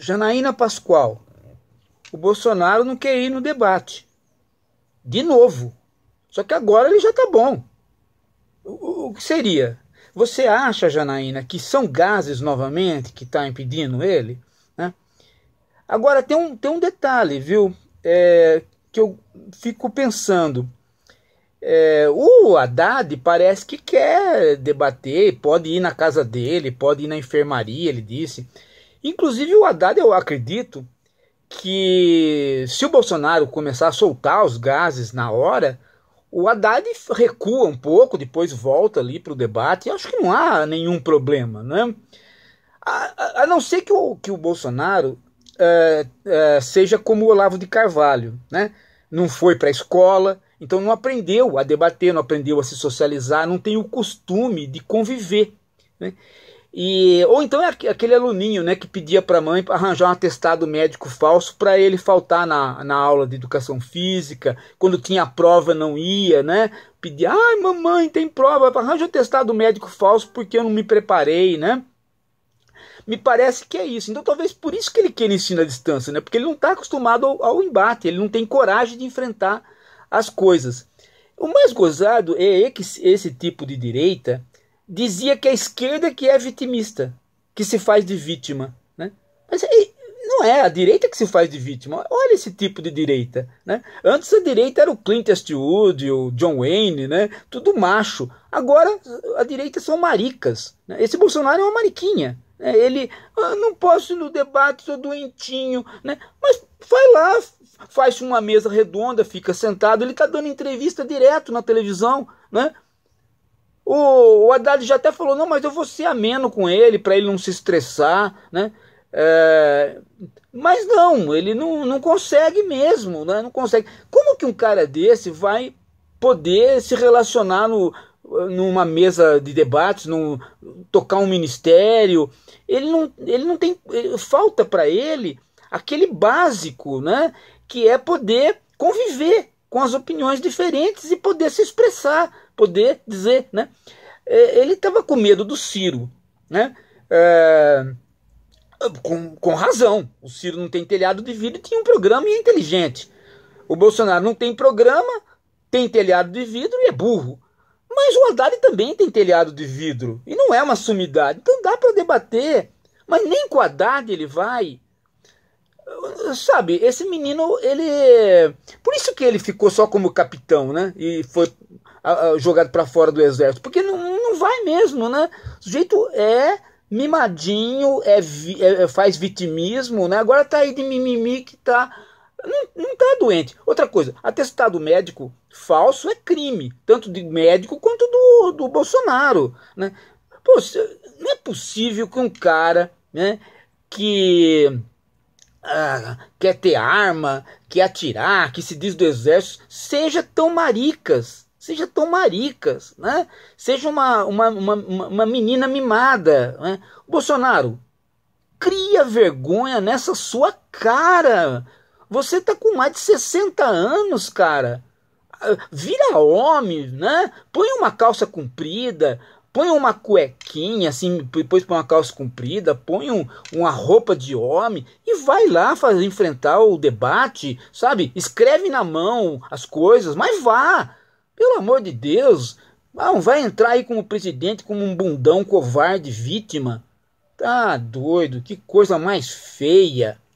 Janaína Pascoal. O Bolsonaro não quer ir no debate. De novo. Só que agora ele já está bom. O, que seria? Você acha, Janaína, que são gases novamente que está impedindo ele? Né? Agora, tem um, tem um detalhe, viu? É, que eu fico pensando. É, o Haddad parece que quer debater, pode ir na casa dele, pode ir na enfermaria, ele disse. Inclusive o Haddad, eu acredito que se o Bolsonaro começar a soltar os gases na hora, o Haddad recua um pouco, depois volta ali para o debate, e acho que não há nenhum problema, né? A, a, a não ser que o, que o Bolsonaro uh, uh, seja como o Olavo de Carvalho, né? Não foi para a escola, então não aprendeu a debater, não aprendeu a se socializar, não tem o costume de conviver, né? E, ou então é aquele aluninho né, que pedia para a mãe arranjar um atestado médico falso para ele faltar na, na aula de educação física, quando tinha prova não ia, né? Pedia, ai ah, mamãe, tem prova, arranja um atestado médico falso porque eu não me preparei, né? Me parece que é isso. Então talvez por isso que ele queira ensino a distância, né? Porque ele não está acostumado ao, ao embate, ele não tem coragem de enfrentar as coisas. O mais gozado é, é que esse tipo de direita dizia que a esquerda que é vitimista, que se faz de vítima. Né? Mas não é a direita que se faz de vítima. Olha esse tipo de direita. Né? Antes a direita era o Clint Eastwood, o John Wayne, né? tudo macho. Agora a direita são maricas. Né? Esse Bolsonaro é uma mariquinha. Né? Ele, ah, não posso ir no debate, sou doentinho. Né? Mas vai lá, faz uma mesa redonda, fica sentado. Ele está dando entrevista direto na televisão. Né? O, o Haddad já até falou: não, mas eu vou ser ameno com ele, para ele não se estressar, né? É, mas não, ele não, não consegue mesmo, né? não consegue. Como que um cara desse vai poder se relacionar no, numa mesa de debates, num, tocar um ministério? Ele não, ele não tem. Eh, falta para ele aquele básico né? que é poder conviver com as opiniões diferentes e poder se expressar, poder dizer, né? É, ele estava com medo do Ciro, né? É, com, com razão. O Ciro não tem telhado de vidro, tinha um programa e é inteligente. O Bolsonaro não tem programa, tem telhado de vidro e é burro. Mas o Haddad também tem telhado de vidro e não é uma sumidade. Então dá para debater. Mas nem com o Haddad ele vai sabe, esse menino, ele. Por isso que ele ficou só como capitão, né? E foi jogado para fora do exército. Porque não, não vai mesmo, né? O sujeito é mimadinho, é, é, é faz vitimismo, né? Agora tá aí de mimimi que tá. Não, não tá doente. Outra coisa, atestado médico falso é crime, tanto do médico quanto do, do Bolsonaro, né? Pô, não é possível que um cara, né, que ah, quer ter arma, quer atirar, que se diz do exército, seja tão maricas, seja tão maricas, né? Seja uma, uma, uma, uma menina mimada. Né? Bolsonaro, cria vergonha nessa sua cara. Você tá com mais de 60 anos, cara vira homem, né? Põe uma calça comprida, põe uma cuequinha, assim, depois põe uma calça comprida, põe um, uma roupa de homem e vai lá fazer, enfrentar o debate, sabe? Escreve na mão as coisas, mas vá, pelo amor de Deus, ah, não vai entrar aí como presidente, como um bundão covarde, vítima. Tá doido, que coisa mais feia.